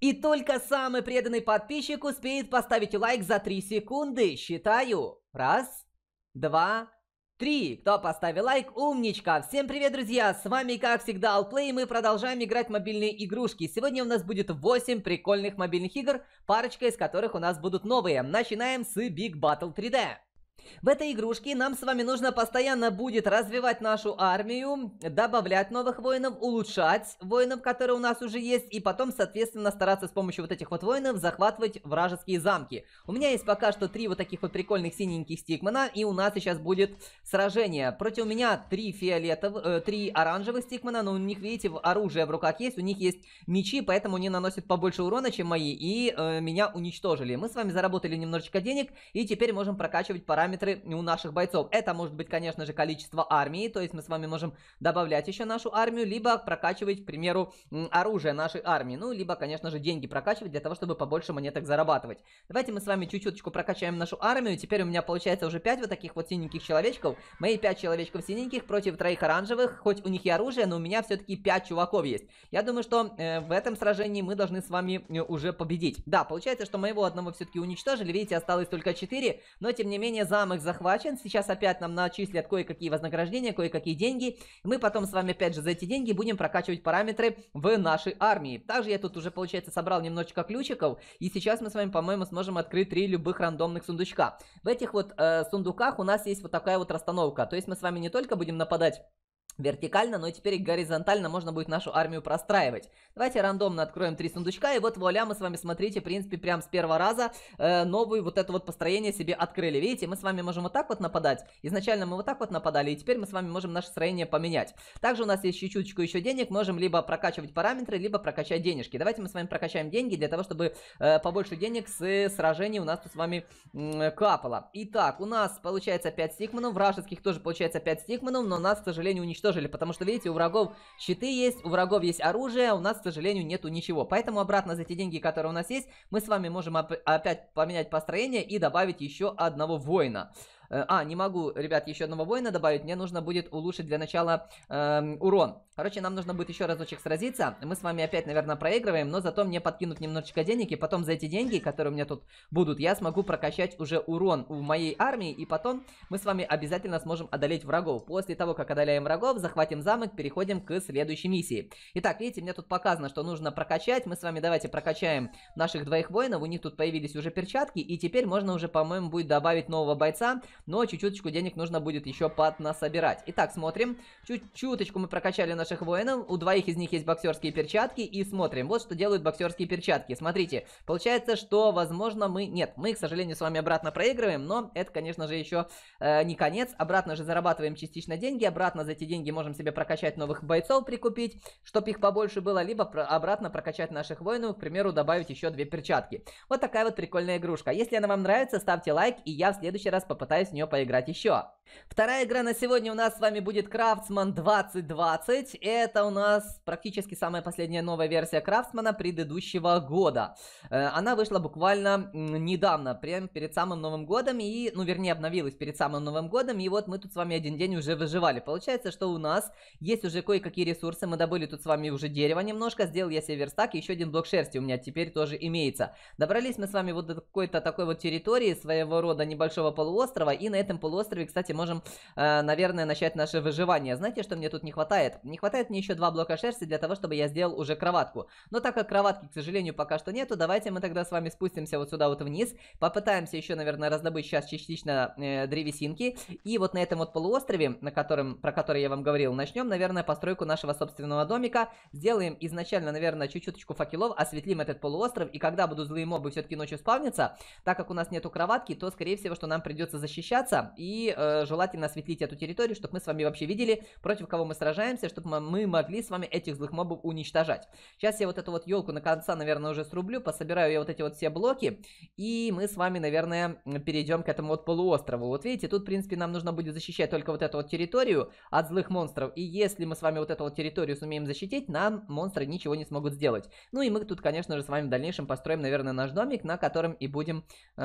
И только самый преданный подписчик успеет поставить лайк за 3 секунды. Считаю. Раз, два, три. Кто поставил лайк, умничка. Всем привет, друзья. С вами, как всегда, Алплей. Мы продолжаем играть в мобильные игрушки. Сегодня у нас будет 8 прикольных мобильных игр, парочка из которых у нас будут новые. Начинаем с Big Battle 3D. В этой игрушке нам с вами нужно постоянно будет развивать нашу армию, добавлять новых воинов, улучшать воинов, которые у нас уже есть, и потом, соответственно, стараться с помощью вот этих вот воинов захватывать вражеские замки. У меня есть пока что три вот таких вот прикольных синеньких стикмана, и у нас сейчас будет сражение. Против меня три фиолетовых, э, три оранжевых стикмана, но у них, видите, оружие в руках есть, у них есть мечи, поэтому они наносят побольше урона, чем мои, и э, меня уничтожили. Мы с вами заработали немножечко денег, и теперь можем прокачивать параметры параметры у наших бойцов. Это может быть, конечно же, количество армии, то есть мы с вами можем добавлять еще нашу армию, либо прокачивать, к примеру, оружие нашей армии, ну, либо, конечно же, деньги прокачивать для того, чтобы побольше монеток зарабатывать. Давайте мы с вами чуть-чуточку прокачаем нашу армию, теперь у меня получается уже 5 вот таких вот синеньких человечков, мои 5 человечков синеньких против троих оранжевых, хоть у них и оружие, но у меня все-таки 5 чуваков есть. Я думаю, что э, в этом сражении мы должны с вами э, уже победить. Да, получается, что моего одного все-таки уничтожили, видите, осталось только 4, но тем не менее за их захвачен. Сейчас опять нам начислят кое-какие вознаграждения, кое-какие деньги. Мы потом с вами опять же за эти деньги будем прокачивать параметры в нашей армии. Также я тут уже, получается, собрал немножечко ключиков. И сейчас мы с вами, по-моему, сможем открыть три любых рандомных сундучка. В этих вот э, сундуках у нас есть вот такая вот расстановка. То есть мы с вами не только будем нападать вертикально, но теперь горизонтально можно будет нашу армию простраивать. Давайте рандомно откроем три сундучка, и вот вуаля, мы с вами, смотрите, в принципе, прям с первого раза э, новую вот это вот построение себе открыли. Видите, мы с вами можем вот так вот нападать. Изначально мы вот так вот нападали, и теперь мы с вами можем наше строение поменять. Также у нас есть чуть-чуточку еще денег, можем либо прокачивать параметры, либо прокачать денежки. Давайте мы с вами прокачаем деньги для того, чтобы э, побольше денег с э, сражений у нас тут с вами э, капало. Итак, у нас получается 5 стикманов, вражеских тоже получается 5 стикманов, но нас, к сожалению, уничтожили уничтожили, потому что, видите, у врагов щиты есть, у врагов есть оружие, а у нас, к сожалению, нету ничего. Поэтому обратно за эти деньги, которые у нас есть, мы с вами можем оп опять поменять построение и добавить еще одного воина. Э, а, не могу, ребят, еще одного воина добавить. Мне нужно будет улучшить для начала э, урон. Короче, нам нужно будет еще разочек сразиться. Мы с вами опять, наверное, проигрываем, но зато мне подкинут немножечко денег. И потом за эти деньги, которые у меня тут будут, я смогу прокачать уже урон у моей армии. И потом мы с вами обязательно сможем одолеть врагов. После того, как одолеем врагов, захватим замок, переходим к следующей миссии. Итак, видите, мне тут показано, что нужно прокачать. Мы с вами давайте прокачаем наших двоих воинов. У них тут появились уже перчатки. И теперь можно уже, по-моему, будет добавить нового бойца но чуть-чуточку денег нужно будет еще поднасобирать. Итак, смотрим. Чуть-чуточку мы прокачали наших воинов, у двоих из них есть боксерские перчатки, и смотрим, вот что делают боксерские перчатки. Смотрите, получается, что, возможно, мы... Нет, мы, к сожалению, с вами обратно проигрываем, но это, конечно же, еще э, не конец. Обратно же зарабатываем частично деньги, обратно за эти деньги можем себе прокачать новых бойцов, прикупить, чтобы их побольше было, либо про обратно прокачать наших воинов, к примеру, добавить еще две перчатки. Вот такая вот прикольная игрушка. Если она вам нравится, ставьте лайк, и я в следующий раз попытаюсь с в нее поиграть еще. Вторая игра на сегодня у нас с вами будет Крафтсман 2020. Это у нас практически самая последняя новая версия Крафтсмана предыдущего года. Э, она вышла буквально недавно, прям перед самым Новым годом, и, ну вернее обновилась перед самым Новым годом, и вот мы тут с вами один день уже выживали. Получается, что у нас есть уже кое-какие ресурсы, мы добыли тут с вами уже дерево немножко, сделал я себе верстак, и еще один блок шерсти у меня теперь тоже имеется. Добрались мы с вами вот до какой-то такой вот территории, своего рода небольшого полуострова, и на этом полуострове, кстати, можем, э, наверное, начать наше выживание. Знаете, что мне тут не хватает? Не хватает мне еще два блока шерсти для того, чтобы я сделал уже кроватку. Но так как кроватки, к сожалению, пока что нету, давайте мы тогда с вами спустимся вот сюда вот вниз, попытаемся еще, наверное, раздобыть сейчас частично э, древесинки. И вот на этом вот полуострове, на котором, про который я вам говорил, начнем, наверное, постройку нашего собственного домика. Сделаем изначально, наверное, чуть-чуточку факелов, осветлим этот полуостров, и когда будут злые мобы все-таки ночью спавниться, так как у нас нету кроватки, то, скорее всего, что нам придется защищаться и э, желательно осветлить эту территорию, чтобы мы с вами вообще видели, против кого мы сражаемся, чтобы мы могли с вами этих злых мобов уничтожать. Сейчас я вот эту вот елку на конца, наверное, уже срублю, пособираю я вот эти вот все блоки, и мы с вами, наверное, перейдем к этому вот полуострову. Вот видите, тут, в принципе, нам нужно будет защищать только вот эту вот территорию от злых монстров, и если мы с вами вот эту вот территорию сумеем защитить, нам монстры ничего не смогут сделать. Ну и мы тут, конечно же, с вами в дальнейшем построим, наверное, наш домик, на котором и будем, э,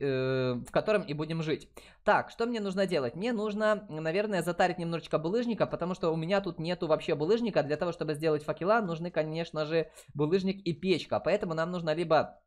э, в котором и будем жить. Так, что мне нужно делать? Мне нужно, наверное, затарить немножечко булыжника, потому что у меня тут нету вообще булыжника. Для того, чтобы сделать факела, нужны, конечно же, булыжник и печка. Поэтому нам нужно либо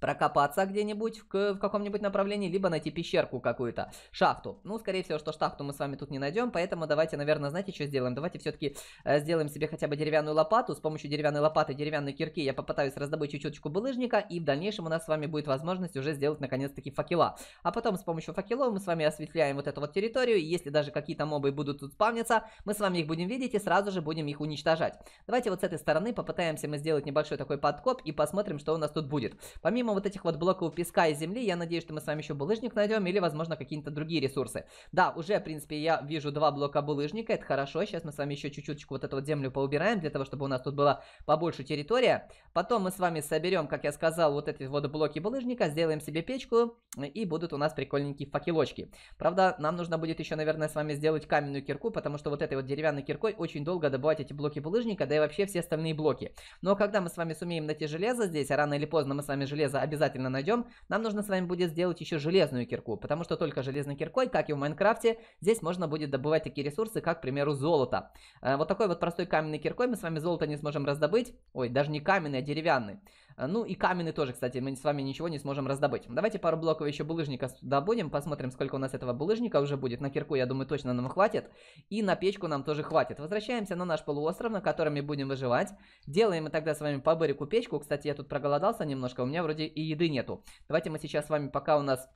прокопаться где-нибудь в, в каком-нибудь направлении, либо найти пещерку какую-то, шахту. Ну, скорее всего, что шахту мы с вами тут не найдем, поэтому давайте, наверное, знаете, что сделаем? Давайте все-таки э, сделаем себе хотя бы деревянную лопату. С помощью деревянной лопаты, деревянной кирки я попытаюсь раздобыть чуть-чуточку булыжника, и в дальнейшем у нас с вами будет возможность уже сделать, наконец-таки, факела. А потом с помощью факелов мы с вами осветляем вот эту вот территорию, и если даже какие-то мобы будут тут спавниться, мы с вами их будем видеть и сразу же будем их уничтожать. Давайте вот с этой стороны попытаемся мы сделать небольшой такой подкоп и посмотрим, что у нас тут будет. Помимо помимо вот этих вот блоков песка и земли, я надеюсь, что мы с вами еще булыжник найдем или, возможно, какие-то другие ресурсы. Да, уже, в принципе, я вижу два блока булыжника, это хорошо. Сейчас мы с вами еще чуть-чуть вот эту вот землю поубираем, для того, чтобы у нас тут была побольше территория. Потом мы с вами соберем, как я сказал, вот эти вот блоки булыжника, сделаем себе печку, э, и будут у нас прикольненькие факелочки. Правда, нам нужно будет еще, наверное, с вами сделать каменную кирку, потому что вот этой вот деревянной киркой очень долго добывать эти блоки булыжника, да и вообще все остальные блоки. Но когда мы с вами сумеем найти железо здесь, а рано или поздно мы с вами железо обязательно найдем, нам нужно с вами будет сделать еще железную кирку, потому что только железной киркой, как и в Майнкрафте, здесь можно будет добывать такие ресурсы, как, к примеру, золото. Э, вот такой вот простой каменной киркой мы с вами золото не сможем раздобыть, ой, даже не каменный, а деревянный. Э, ну и каменный тоже, кстати, мы с вами ничего не сможем раздобыть. Давайте пару блоков еще булыжника добудем, посмотрим, сколько у нас этого булыжника уже будет. На кирку, я думаю, точно нам хватит. И на печку нам тоже хватит. Возвращаемся на наш полуостров, на котором мы будем выживать. Делаем мы тогда с вами по бырику печку. Кстати, я тут проголодался немножко, у меня вроде и еды нету. Давайте мы сейчас с вами, пока у нас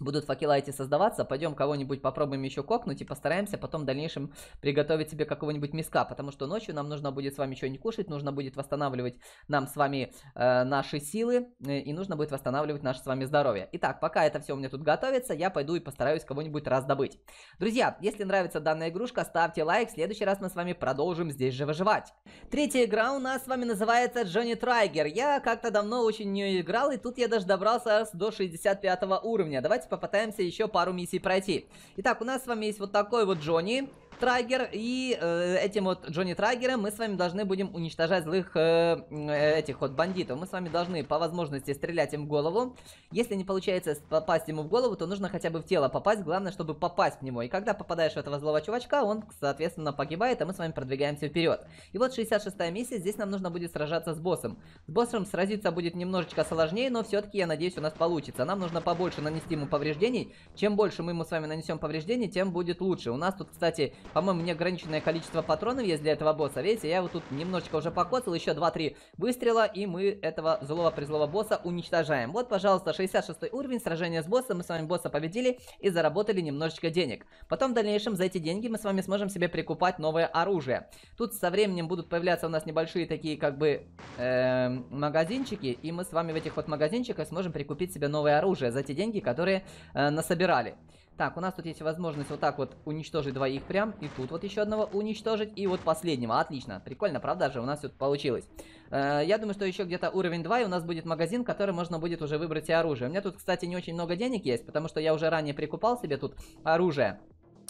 будут факела эти создаваться, пойдем кого-нибудь попробуем еще кокнуть и постараемся потом в дальнейшем приготовить себе какого-нибудь миска, потому что ночью нам нужно будет с вами еще не кушать, нужно будет восстанавливать нам с вами э, наши силы э, и нужно будет восстанавливать наше с вами здоровье. Итак, пока это все у меня тут готовится, я пойду и постараюсь кого-нибудь раздобыть. Друзья, если нравится данная игрушка, ставьте лайк, в следующий раз мы с вами продолжим здесь же выживать. Третья игра у нас с вами называется Джонни Трайгер. Я как-то давно очень не играл и тут я даже добрался до 65 уровня. Давайте попытаемся еще пару миссий пройти. Итак, у нас с вами есть вот такой вот Джонни. Трагер, и э, этим вот Джонни Трагером мы с вами должны будем уничтожать злых э, э, этих вот бандитов. Мы с вами должны по возможности стрелять им в голову. Если не получается попасть ему в голову, то нужно хотя бы в тело попасть, главное, чтобы попасть к нему. И когда попадаешь в этого злого чувачка, он, соответственно, погибает, а мы с вами продвигаемся вперед. И вот 66-я миссия, здесь нам нужно будет сражаться с боссом. С боссом сразиться будет немножечко сложнее, но все-таки, я надеюсь, у нас получится. Нам нужно побольше нанести ему повреждений. Чем больше мы ему с вами нанесем повреждений, тем будет лучше. У нас тут, кстати, по-моему, неограниченное количество патронов есть для этого босса. Видите, я его тут немножечко уже покоцал. Еще 2-3 выстрела, и мы этого злого-призлого босса уничтожаем. Вот, пожалуйста, 66 уровень, сражение с боссом. Мы с вами босса победили и заработали немножечко денег. Потом в дальнейшем за эти деньги мы с вами сможем себе прикупать новое оружие. Тут со временем будут появляться у нас небольшие такие, как бы, э, магазинчики. И мы с вами в этих вот магазинчиках сможем прикупить себе новое оружие за те деньги, которые э, насобирали. Так, у нас тут есть возможность вот так вот уничтожить двоих прям. И тут вот еще одного уничтожить. И вот последнего. Отлично. Прикольно, правда же? У нас тут получилось. Э, я думаю, что еще где-то уровень 2, и у нас будет магазин, который можно будет уже выбрать и оружие. У меня тут, кстати, не очень много денег есть, потому что я уже ранее прикупал себе тут оружие.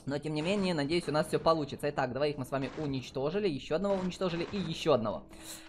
Но, тем не менее, надеюсь, у нас все получится. Итак, двоих мы с вами уничтожили, еще одного уничтожили и еще одного.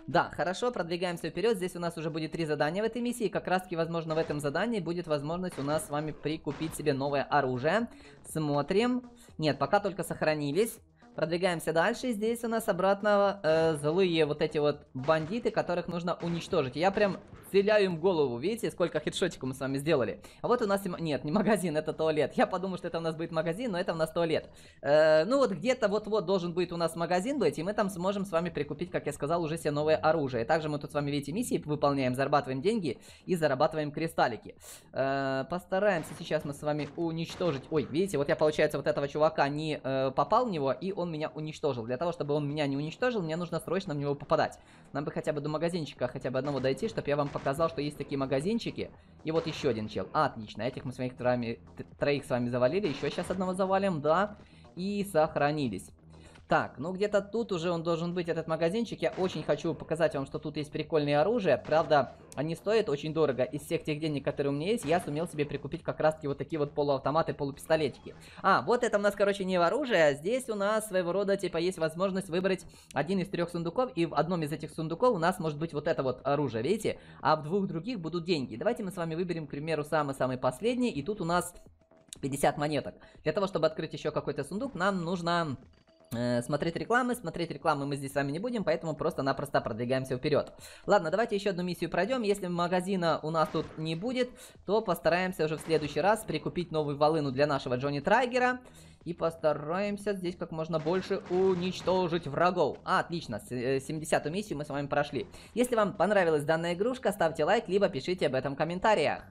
Да, хорошо, продвигаемся вперед. Здесь у нас уже будет три задания в этой миссии. как раз таки, возможно, в этом задании будет возможность у нас с вами прикупить себе новое оружие. Смотрим. Нет, пока только сохранились. Продвигаемся дальше. Здесь у нас обратно э, злые вот эти вот бандиты, которых нужно уничтожить. Я прям Стреляю в голову. Видите, сколько хедшотиков мы с вами сделали. А вот у нас... Нет, не магазин, это туалет. Я подумал, что это у нас будет магазин, но это у нас туалет. Э, ну вот где-то вот-вот должен будет у нас магазин быть, и мы там сможем с вами прикупить, как я сказал, уже себе новое оружие. Также мы тут с вами, видите, миссии выполняем, зарабатываем деньги и зарабатываем кристаллики. Э, постараемся сейчас мы с вами уничтожить... Ой, видите, вот я, получается, вот этого чувака не э, попал в него, и он меня уничтожил. Для того, чтобы он меня не уничтожил, мне нужно срочно в него попадать. Нам бы хотя бы до магазинчика хотя бы одного дойти, чтобы я вам показал показал, что есть такие магазинчики. И вот еще один чел. А, отлично, этих мы своих троими, троих с вами завалили. Еще сейчас одного завалим, да. И сохранились. Так, ну где-то тут уже он должен быть, этот магазинчик. Я очень хочу показать вам, что тут есть прикольные оружия. Правда, они стоят очень дорого. Из всех тех денег, которые у меня есть, я сумел себе прикупить как раз-таки вот такие вот полуавтоматы, полупистолетики. А, вот это у нас, короче, не оружие. здесь у нас своего рода, типа, есть возможность выбрать один из трех сундуков. И в одном из этих сундуков у нас может быть вот это вот оружие, видите? А в двух других будут деньги. Давайте мы с вами выберем, к примеру, самый-самый последний. И тут у нас 50 монеток. Для того, чтобы открыть еще какой-то сундук, нам нужно Э, смотреть рекламы. Смотреть рекламы мы здесь с вами не будем, поэтому просто-напросто продвигаемся вперед. Ладно, давайте еще одну миссию пройдем. Если магазина у нас тут не будет, то постараемся уже в следующий раз прикупить новую волыну для нашего Джонни Трайгера. И постараемся здесь как можно больше уничтожить врагов. А, отлично, 70-ю э, миссию мы с вами прошли. Если вам понравилась данная игрушка, ставьте лайк, либо пишите об этом в комментариях.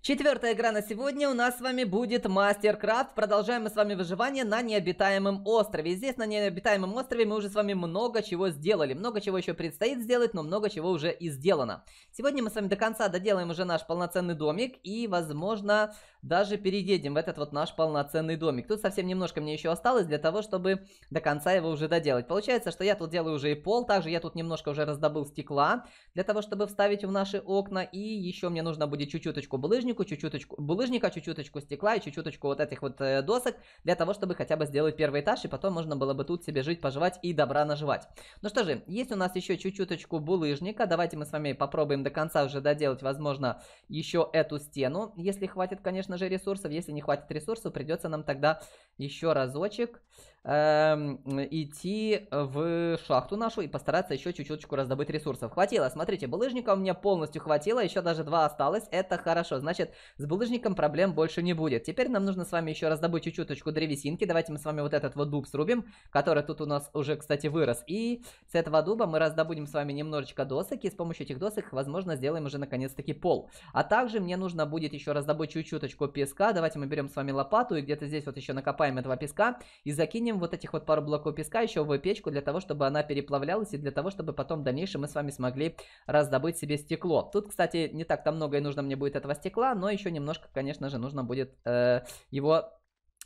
Четвертая игра на сегодня у нас с вами будет Мастеркрафт. Продолжаем мы с вами выживание на необитаемом острове. здесь на необитаемом острове мы уже с вами много чего сделали. Много чего еще предстоит сделать, но много чего уже и сделано. Сегодня мы с вами до конца доделаем уже наш полноценный домик. И, возможно, даже переедем в этот вот наш полноценный домик. Тут совсем немножко мне еще осталось для того, чтобы до конца его уже доделать. Получается, что я тут делаю уже и пол. Также я тут немножко уже раздобыл стекла для того, чтобы вставить в наши окна. И еще мне нужно будет чуть-чуточку блы булыжнику, чуть-чуточку, булыжника, чуть-чуточку стекла и чуть-чуточку вот этих вот э, досок для того, чтобы хотя бы сделать первый этаж, и потом можно было бы тут себе жить, поживать и добра наживать. Ну что же, есть у нас еще чуть-чуточку булыжника, давайте мы с вами попробуем до конца уже доделать, возможно, еще эту стену, если хватит, конечно же, ресурсов, если не хватит ресурсов, придется нам тогда еще разочек Эм, идти в шахту нашу и постараться еще чуть чуть раздобыть ресурсов. Хватило, смотрите, булыжника у меня полностью хватило, еще даже два осталось, это хорошо. Значит, с булыжником проблем больше не будет. Теперь нам нужно с вами еще раздобыть чуть чуть древесинки. Давайте мы с вами вот этот вот дуб срубим, который тут у нас уже, кстати, вырос. И с этого дуба мы раздобудем с вами немножечко досок, и с помощью этих досок, возможно, сделаем уже наконец-таки пол. А также мне нужно будет еще раздобыть чуть чуть песка. Давайте мы берем с вами лопату и где-то здесь вот еще накопаем этого песка и закинем добавим вот этих вот пару блоков песка еще в печку для того, чтобы она переплавлялась и для того, чтобы потом в дальнейшем мы с вами смогли раздобыть себе стекло. Тут, кстати, не так-то много и нужно мне будет этого стекла, но еще немножко, конечно же, нужно будет э, его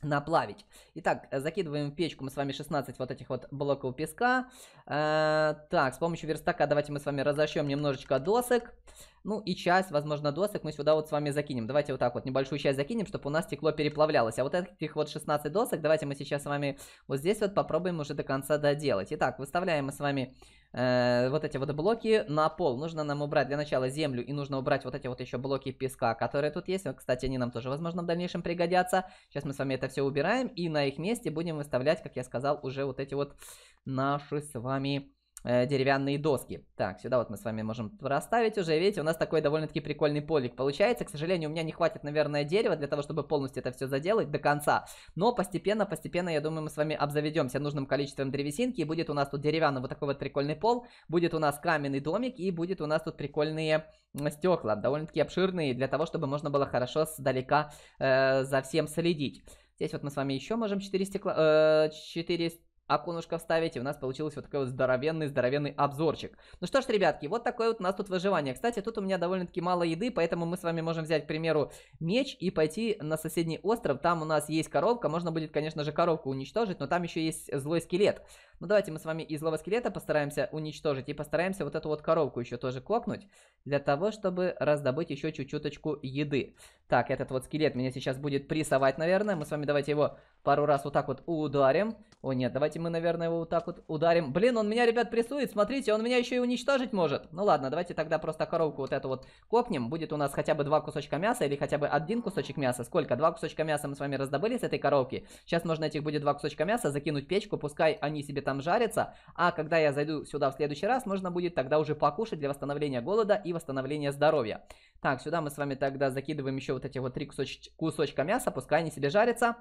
наплавить. Итак, э, закидываем в печку мы с вами 16 вот этих вот блоков песка. Э, так, с помощью верстака давайте мы с вами разощем немножечко досок. Ну и часть, возможно, досок мы сюда вот с вами закинем. Давайте вот так вот небольшую часть закинем, чтобы у нас стекло переплавлялось. А вот этих вот 16 досок давайте мы сейчас с вами вот здесь вот попробуем уже до конца доделать. Итак, выставляем мы с вами э, вот эти вот блоки на пол. Нужно нам убрать для начала землю и нужно убрать вот эти вот еще блоки песка, которые тут есть. Кстати, они нам тоже, возможно, в дальнейшем пригодятся. Сейчас мы с вами это все убираем и на их месте будем выставлять, как я сказал, уже вот эти вот наши с вами Э, деревянные доски. Так, сюда вот мы с вами можем расставить уже. Видите, у нас такой довольно-таки прикольный полик получается. К сожалению, у меня не хватит, наверное, дерева для того, чтобы полностью это все заделать до конца. Но постепенно, постепенно, я думаю, мы с вами обзаведемся нужным количеством древесинки. И будет у нас тут деревянный вот такой вот прикольный пол. Будет у нас каменный домик. И будет у нас тут прикольные стекла. Довольно-таки обширные для того, чтобы можно было хорошо сдалека э, за всем следить. Здесь вот мы с вами еще можем 4 стекла... Э, 4 оконышко вставить, и у нас получился вот такой вот здоровенный-здоровенный обзорчик. Ну что ж, ребятки, вот такое вот у нас тут выживание. Кстати, тут у меня довольно-таки мало еды, поэтому мы с вами можем взять, к примеру, меч и пойти на соседний остров. Там у нас есть коробка, можно будет, конечно же, коробку уничтожить, но там еще есть злой скелет. Ну, давайте мы с вами из скелета постараемся уничтожить и постараемся вот эту вот коробку еще тоже кокнуть, для того, чтобы раздобыть еще чуть-чуточку еды. Так, этот вот скелет меня сейчас будет прессовать, наверное. Мы с вами давайте его пару раз вот так вот ударим. О, нет, давайте мы, наверное, его вот так вот ударим. Блин, он меня, ребят, прессует, смотрите, он меня еще и уничтожить может. Ну, ладно, давайте тогда просто коробку вот эту вот кокнем. Будет у нас хотя бы два кусочка мяса или хотя бы один кусочек мяса. Сколько? Два кусочка мяса мы с вами раздобыли с этой коробки. Сейчас нужно этих будет два кусочка мяса закинуть в печку, пускай они себе там там жарится, а когда я зайду сюда в следующий раз, можно будет тогда уже покушать для восстановления голода и восстановления здоровья. Так, сюда мы с вами тогда закидываем еще вот эти вот три кусоч кусочка мяса, пускай они себе жарятся.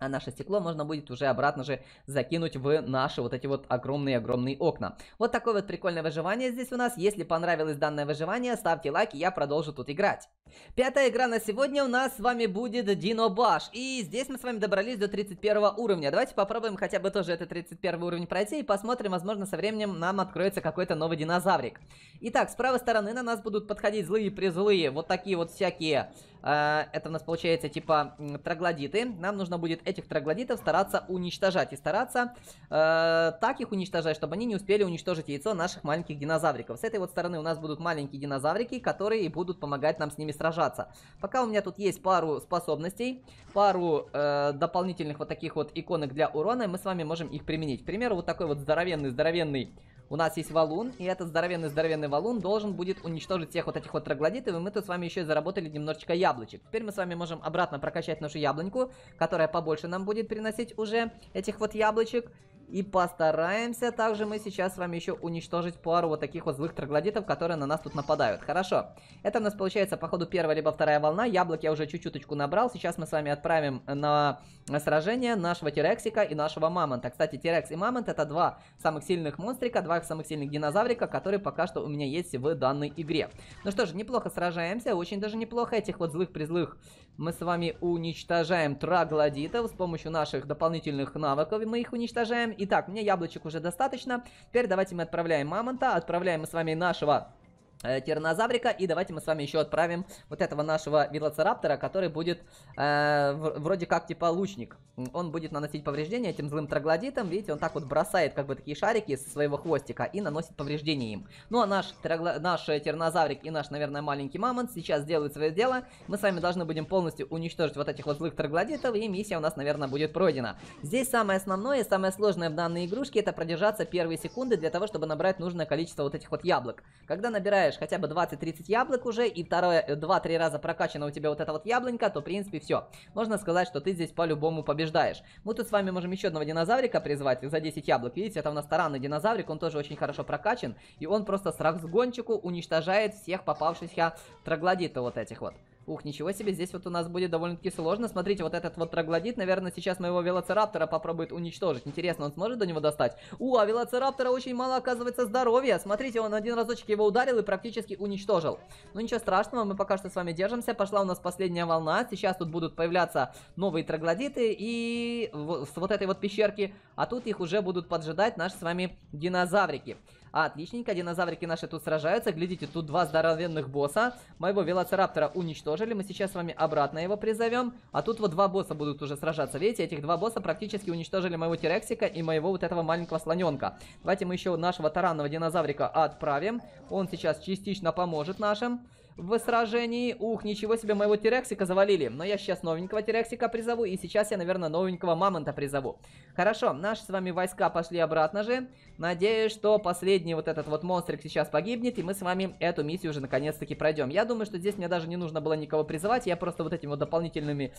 А наше стекло можно будет уже обратно же закинуть в наши вот эти вот огромные-огромные окна. Вот такое вот прикольное выживание здесь у нас. Если понравилось данное выживание, ставьте лайк, и я продолжу тут играть. Пятая игра на сегодня у нас с вами будет Дино Баш. И здесь мы с вами добрались до 31 уровня. Давайте попробуем хотя бы тоже этот 31 уровень пройти и посмотрим, возможно, со временем нам откроется какой-то новый динозаврик. Итак, с правой стороны на нас будут подходить злые призлые, вот такие вот всякие. Э, это у нас получается типа троглодиты. Нам нужно будет этих троглодитов стараться уничтожать. И стараться э, так их уничтожать, чтобы они не успели уничтожить яйцо наших маленьких динозавриков. С этой вот стороны у нас будут маленькие динозаврики, которые будут помогать нам с ними сражаться. Пока у меня тут есть пару способностей, пару э, дополнительных вот таких вот иконок для урона, мы с вами можем их применить. К примеру, вот такой вот здоровенный-здоровенный у нас есть валун, и этот здоровенный-здоровенный валун должен будет уничтожить всех вот этих вот троглодитов, и мы тут с вами еще и заработали немножечко яблочек. Теперь мы с вами можем обратно прокачать нашу яблоньку, которая побольше нам будет приносить уже этих вот яблочек. И постараемся также мы сейчас с вами еще уничтожить пару вот таких вот злых троглодитов, которые на нас тут нападают. Хорошо. Это у нас получается, по ходу первая либо вторая волна. Яблок я уже чуть-чуточку набрал. Сейчас мы с вами отправим на сражение нашего Терексика и нашего Мамонта. Кстати, Терекс и Мамонт это два самых сильных монстрика, два самых сильных динозаврика, которые пока что у меня есть в данной игре. Ну что же, неплохо сражаемся, очень даже неплохо. Этих вот злых-призлых мы с вами уничтожаем троглодитов с помощью наших дополнительных навыков, мы их уничтожаем. Итак, мне яблочек уже достаточно. Теперь давайте мы отправляем мамонта, отправляем мы с вами нашего э, тиранозаврика. И давайте мы с вами еще отправим вот этого нашего велоцираптора, который будет э, в, вроде как типа лучник. Он будет наносить повреждения этим злым троглодитам. Видите, он так вот бросает как бы такие шарики со своего хвостика и наносит повреждения им. Ну а наш, трогло... наш э, тиранозаврик и наш, наверное, маленький мамонт сейчас сделают свое дело. Мы с вами должны будем полностью уничтожить вот этих вот злых троглодитов, и миссия у нас, наверное, будет пройдена. Здесь самое основное и самое сложное в данной игрушке это продержаться первые секунды для того, чтобы набрать нужное количество вот этих вот яблок. Когда набираешь собираешь хотя бы 20-30 яблок уже, и второе, 2-3 э, раза прокачано у тебя вот это вот яблонько, то, в принципе, все. Можно сказать, что ты здесь по-любому побеждаешь. Мы тут с вами можем еще одного динозаврика призвать за 10 яблок. Видите, это у нас таранный динозаврик, он тоже очень хорошо прокачан, и он просто с разгончику уничтожает всех попавшихся троглодитов вот этих вот. Ух, ничего себе, здесь вот у нас будет довольно-таки сложно. Смотрите, вот этот вот троглодит, наверное, сейчас моего велоцираптора попробует уничтожить. Интересно, он сможет до него достать? У, а велоцираптора очень мало оказывается здоровья. Смотрите, он один разочек его ударил и практически уничтожил. Ну ничего страшного, мы пока что с вами держимся. Пошла у нас последняя волна. Сейчас тут будут появляться новые троглодиты и с вот этой вот пещерки. А тут их уже будут поджидать наши с вами динозаврики. А Отличненько, динозаврики наши тут сражаются. Глядите, тут два здоровенных босса. Моего велоцираптора уничтожили. Мы сейчас с вами обратно его призовем. А тут вот два босса будут уже сражаться. Видите, этих два босса практически уничтожили моего Терексика и моего вот этого маленького слоненка. Давайте мы еще нашего таранного динозаврика отправим. Он сейчас частично поможет нашим в сражении. Ух, ничего себе, моего Терексика завалили. Но я сейчас новенького Терексика призову, и сейчас я, наверное, новенького Мамонта призову. Хорошо, наши с вами войска пошли обратно же. Надеюсь, что последний вот этот вот монстрик сейчас погибнет, и мы с вами эту миссию уже наконец-таки пройдем. Я думаю, что здесь мне даже не нужно было никого призывать, я просто вот этими вот дополнительными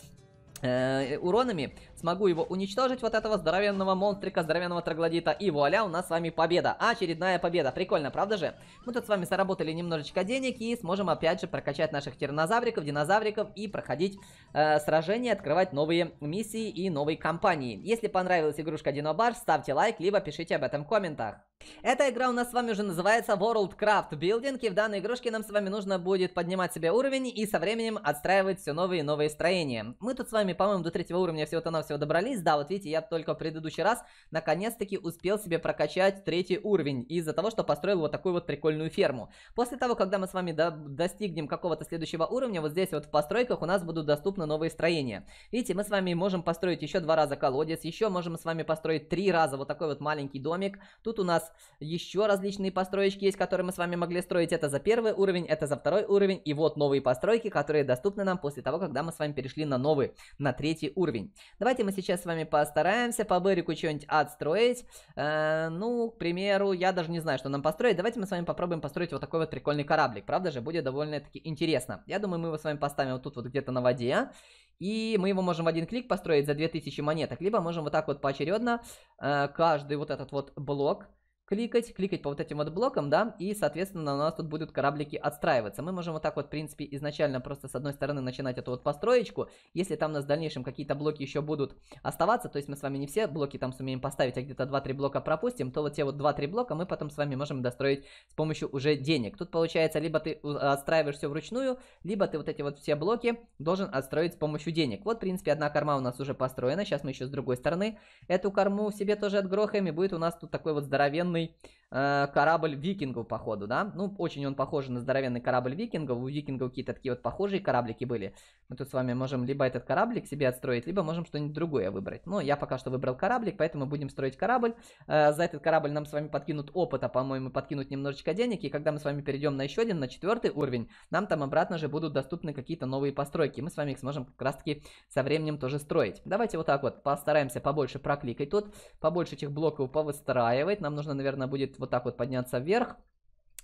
Э, уронами смогу его уничтожить, вот этого здоровенного монстрика, здоровенного троглодита, и вуаля, у нас с вами победа. Очередная победа. Прикольно, правда же? Мы тут с вами заработали немножечко денег и сможем опять же прокачать наших тиранозавриков, динозавриков и проходить э, сражения, открывать новые миссии и новые кампании Если понравилась игрушка Динобар, ставьте лайк, либо пишите об этом в комментах. Эта игра у нас с вами уже называется World Craft Building, и в данной игрушке нам с вами нужно будет поднимать себе уровень и со временем отстраивать все новые и новые строения. Мы тут с вами вами, по-моему, до третьего уровня всего-то нам всего добрались. Да, вот видите, я только в предыдущий раз наконец-таки успел себе прокачать третий уровень из-за того, что построил вот такую вот прикольную ферму. После того, когда мы с вами до достигнем какого-то следующего уровня, вот здесь вот в постройках у нас будут доступны новые строения. Видите, мы с вами можем построить еще два раза колодец, еще можем с вами построить три раза вот такой вот маленький домик. Тут у нас еще различные построечки есть, которые мы с вами могли строить. Это за первый уровень, это за второй уровень. И вот новые постройки, которые доступны нам после того, когда мы с вами перешли на новый на третий уровень. Давайте мы сейчас с вами постараемся по Берику что-нибудь отстроить. Э, ну, к примеру, я даже не знаю, что нам построить. Давайте мы с вами попробуем построить вот такой вот прикольный кораблик. Правда же, будет довольно-таки интересно. Я думаю, мы его с вами поставим вот тут вот где-то на воде. И мы его можем в один клик построить за 2000 монеток. Либо можем вот так вот поочередно э, каждый вот этот вот блок кликать, кликать по вот этим вот блокам, да, и, соответственно, у нас тут будут кораблики отстраиваться. Мы можем вот так вот, в принципе, изначально просто с одной стороны начинать эту вот построечку. Если там у нас в дальнейшем какие-то блоки еще будут оставаться, то есть мы с вами не все блоки там сумеем поставить, а где-то 2-3 блока пропустим, то вот те вот 2-3 блока мы потом с вами можем достроить с помощью уже денег. Тут получается, либо ты отстраиваешь все вручную, либо ты вот эти вот все блоки должен отстроить с помощью денег. Вот, в принципе, одна корма у нас уже построена, сейчас мы еще с другой стороны эту корму себе тоже отгрохаем, и будет у нас тут такой вот здоровенный family Э, корабль викингов, походу, да? Ну, очень он похож на здоровенный корабль викингов. У викингов какие-то такие вот похожие кораблики были. Мы тут с вами можем либо этот кораблик себе отстроить, либо можем что-нибудь другое выбрать. Но я пока что выбрал кораблик, поэтому будем строить корабль. Э, за этот корабль нам с вами подкинут опыта, по-моему, подкинут немножечко денег. И когда мы с вами перейдем на еще один, на четвертый уровень, нам там обратно же будут доступны какие-то новые постройки. Мы с вами их сможем как раз-таки со временем тоже строить. Давайте вот так вот постараемся побольше прокликать тут, побольше этих блоков повыстраивать. Нам нужно, наверное, будет вот так вот подняться вверх.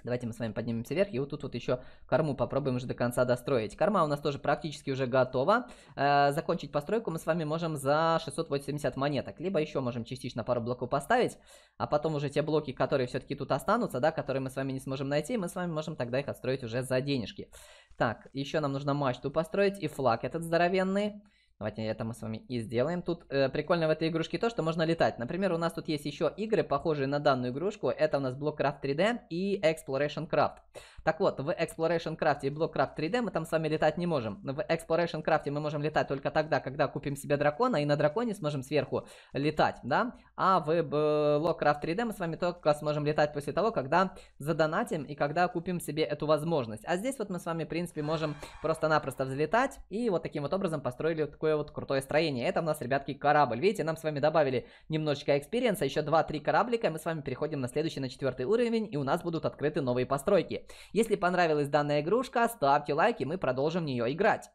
Давайте мы с вами поднимемся вверх и вот тут вот еще корму попробуем уже до конца достроить. Корма у нас тоже практически уже готова. Э, закончить постройку мы с вами можем за 680 монеток. Либо еще можем частично пару блоков поставить, а потом уже те блоки, которые все-таки тут останутся, да, которые мы с вами не сможем найти, мы с вами можем тогда их отстроить уже за денежки. Так, еще нам нужно мачту построить и флаг этот здоровенный. Давайте это мы с вами и сделаем. Тут э, прикольно в этой игрушке то, что можно летать. Например, у нас тут есть еще игры, похожие на данную игрушку. Это у нас Blockcraft 3D и Exploration Craft. Так вот, в Exploration Craft и Craft 3D мы там с вами летать не можем. В Exploration Craft мы можем летать только тогда, когда купим себе дракона, и на драконе сможем сверху летать, да? А в э, Craft 3D мы с вами только сможем летать после того, когда задонатим и когда купим себе эту возможность. А здесь вот мы с вами, в принципе, можем просто-напросто взлетать, и вот таким вот образом построили вот такое вот крутое строение. Это у нас, ребятки, корабль. Видите, нам с вами добавили немножечко экспириенса, еще 2-3 кораблика, мы с вами переходим на следующий, на четвертый уровень, и у нас будут открыты новые постройки. Если понравилась данная игрушка, ставьте лайк, и мы продолжим в нее играть.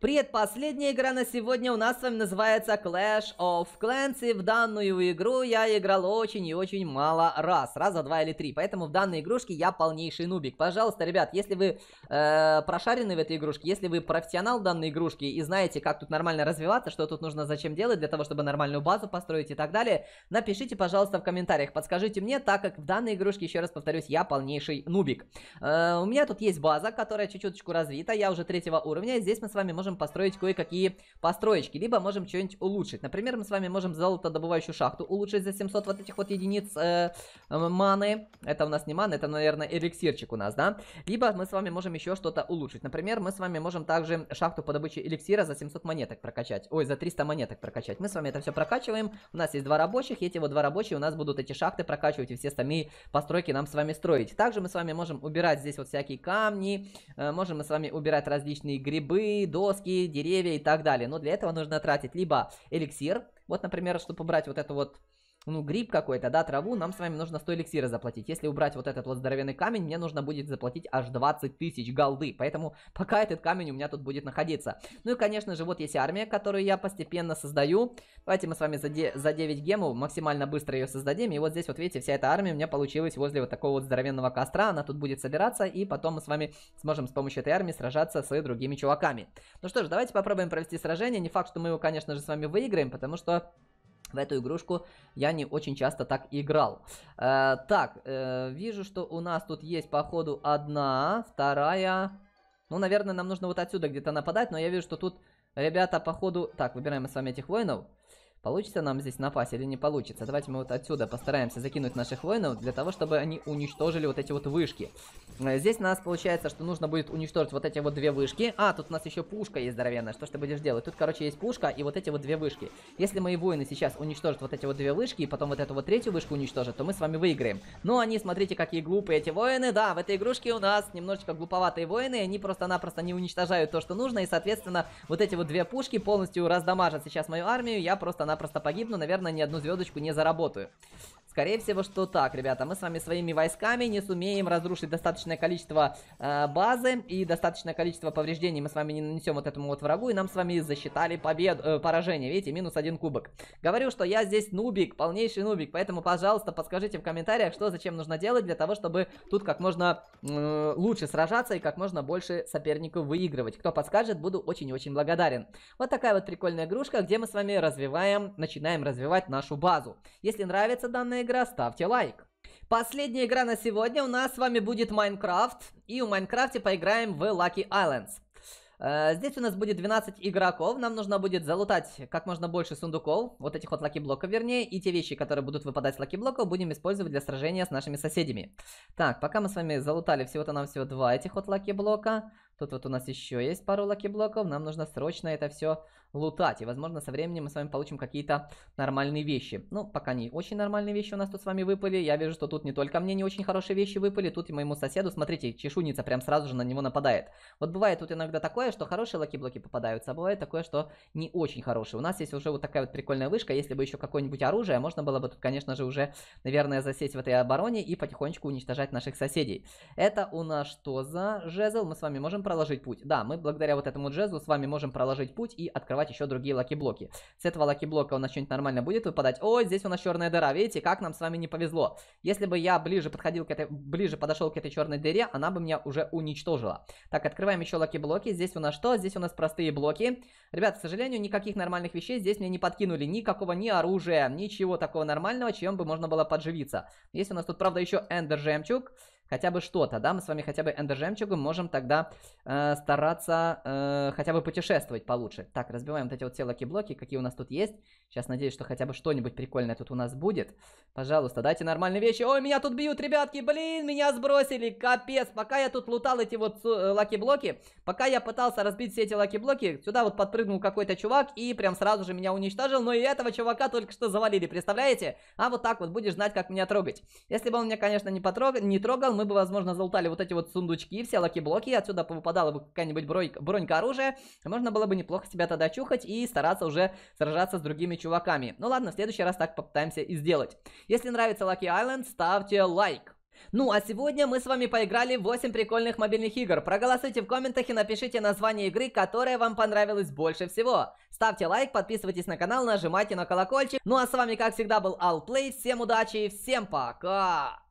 Предпоследняя игра на сегодня у нас с вами называется Clash of Clans, и в данную игру я играл очень и очень мало раз, раза два или три, поэтому в данной игрушке я полнейший нубик. Пожалуйста, ребят, если вы э, прошарены в этой игрушке, если вы профессионал данной игрушки и знаете, как тут нормально развиваться, что тут нужно зачем делать для того, чтобы нормальную базу построить и так далее, напишите, пожалуйста, в комментариях, подскажите мне, так как в данной игрушке, еще раз повторюсь, я полнейший нубик. Э, у меня тут есть база, которая чуть-чуточку развита, я уже третьего уровня, здесь мы с вами вами можем построить кое-какие построечки, либо можем что-нибудь улучшить. Например, мы с вами можем золотодобывающую шахту улучшить за 700 вот этих вот единиц э, э, маны. Это у нас не маны, это, наверное, эликсирчик у нас, да? Либо мы с вами можем еще что-то улучшить. Например, мы с вами можем также шахту по добыче эликсира за 700 монеток прокачать. Ой, за 300 монеток прокачать. Мы с вами это все прокачиваем. У нас есть два рабочих, эти вот два рабочие, у нас будут эти шахты прокачивать и все остальные постройки нам с вами строить. Также мы с вами можем убирать здесь вот всякие камни, э, можем мы с вами убирать различные грибы, доски, деревья и так далее. Но для этого нужно тратить либо эликсир, вот, например, чтобы убрать вот эту вот ну, гриб какой-то, да, траву, нам с вами нужно 100 эликсира заплатить. Если убрать вот этот вот здоровенный камень, мне нужно будет заплатить аж 20 тысяч голды. Поэтому пока этот камень у меня тут будет находиться. Ну и, конечно же, вот есть армия, которую я постепенно создаю. Давайте мы с вами за, де за 9 гемов максимально быстро ее создадим. И вот здесь вот, видите, вся эта армия у меня получилась возле вот такого вот здоровенного костра. Она тут будет собираться, и потом мы с вами сможем с помощью этой армии сражаться с другими чуваками. Ну что ж, давайте попробуем провести сражение. Не факт, что мы его, конечно же, с вами выиграем, потому что в эту игрушку я не очень часто так играл. Э, так, э, вижу, что у нас тут есть, походу, одна, вторая. Ну, наверное, нам нужно вот отсюда где-то нападать, но я вижу, что тут ребята, походу... Так, выбираем мы с вами этих воинов. Получится нам здесь напасть или не получится? Давайте мы вот отсюда постараемся закинуть наших воинов для того, чтобы они уничтожили вот эти вот вышки. Э, здесь у нас получается, что нужно будет уничтожить вот эти вот две вышки. А, тут у нас еще пушка есть здоровенная. Что ж ты будешь делать? Тут, короче, есть пушка и вот эти вот две вышки. Если мои воины сейчас уничтожат вот эти вот две вышки и потом вот эту вот третью вышку уничтожат, то мы с вами выиграем. Но ну, они, смотрите, какие глупые эти воины. Да, в этой игрушке у нас немножечко глуповатые воины. Они просто-напросто не уничтожают то, что нужно. И, соответственно, вот эти вот две пушки полностью раздамажат сейчас мою армию. Я просто просто-напросто погибну, наверное, ни одну звездочку не заработаю. Скорее всего, что так, ребята, мы с вами своими войсками не сумеем разрушить достаточное количество э, базы и достаточное количество повреждений мы с вами не нанесем вот этому вот врагу, и нам с вами засчитали победу, э, поражение, видите, минус один кубок. Говорю, что я здесь нубик, полнейший нубик, поэтому, пожалуйста, подскажите в комментариях, что зачем нужно делать для того, чтобы тут как можно э, лучше сражаться и как можно больше сопернику выигрывать. Кто подскажет, буду очень-очень благодарен. Вот такая вот прикольная игрушка, где мы с вами развиваем, начинаем развивать нашу базу. Если нравится данная игра, ставьте лайк. Последняя игра на сегодня у нас с вами будет Майнкрафт. И в Майнкрафте поиграем в Lucky Islands. Э, здесь у нас будет 12 игроков, нам нужно будет залутать как можно больше сундуков, вот этих вот лаки-блоков вернее, и те вещи, которые будут выпадать с лаки-блоков, будем использовать для сражения с нашими соседями. Так, пока мы с вами залутали всего-то нам всего два этих вот лаки-блока, тут вот у нас еще есть пару лаки-блоков, нам нужно срочно это все лутать. И, возможно, со временем мы с вами получим какие-то нормальные вещи. Ну, пока не очень нормальные вещи у нас тут с вами выпали. Я вижу, что тут не только мне не очень хорошие вещи выпали, тут и моему соседу, смотрите, чешуница прям сразу же на него нападает. Вот бывает тут иногда такое, что хорошие лаки-блоки попадаются, а бывает такое, что не очень хорошие. У нас есть уже вот такая вот прикольная вышка, если бы еще какое-нибудь оружие, можно было бы тут, конечно же, уже, наверное, засесть в этой обороне и потихонечку уничтожать наших соседей. Это у нас что за жезл? Мы с вами можем проложить путь? Да, мы благодаря вот этому жезлу с вами можем проложить путь и открывать собрать еще другие лаки-блоки. С этого лаки-блока у нас что-нибудь нормально будет выпадать. Ой, здесь у нас черная дыра. Видите, как нам с вами не повезло. Если бы я ближе подходил к этой, ближе подошел к этой черной дыре, она бы меня уже уничтожила. Так, открываем еще лаки-блоки. Здесь у нас что? Здесь у нас простые блоки. Ребят, к сожалению, никаких нормальных вещей здесь мне не подкинули. Никакого ни оружия, ничего такого нормального, чем бы можно было подживиться. Есть у нас тут, правда, еще эндер-жемчуг хотя бы что-то, да, мы с вами хотя бы эндержемчугом можем тогда э, стараться э, хотя бы путешествовать получше. Так, разбиваем вот эти вот все лаки-блоки, какие у нас тут есть. Сейчас надеюсь, что хотя бы что-нибудь прикольное тут у нас будет. Пожалуйста, дайте нормальные вещи. Ой, меня тут бьют, ребятки, блин, меня сбросили, капец. Пока я тут лутал эти вот э, лаки-блоки, пока я пытался разбить все эти лаки-блоки, сюда вот подпрыгнул какой-то чувак и прям сразу же меня уничтожил, но и этого чувака только что завалили, представляете? А вот так вот будешь знать, как меня трогать. Если бы он меня, конечно, не, потрог... не трогал, мы бы, возможно, залутали вот эти вот сундучки, все лаки-блоки, отсюда выпадала бы какая-нибудь бронь бронька оружия, можно было бы неплохо себя тогда чухать и стараться уже сражаться с другими чуваками. Ну ладно, в следующий раз так попытаемся и сделать. Если нравится Lucky Island, ставьте лайк. Ну а сегодня мы с вами поиграли в 8 прикольных мобильных игр. Проголосуйте в комментах и напишите название игры, которая вам понравилась больше всего. Ставьте лайк, подписывайтесь на канал, нажимайте на колокольчик. Ну а с вами как всегда был Алплей, всем удачи и всем пока!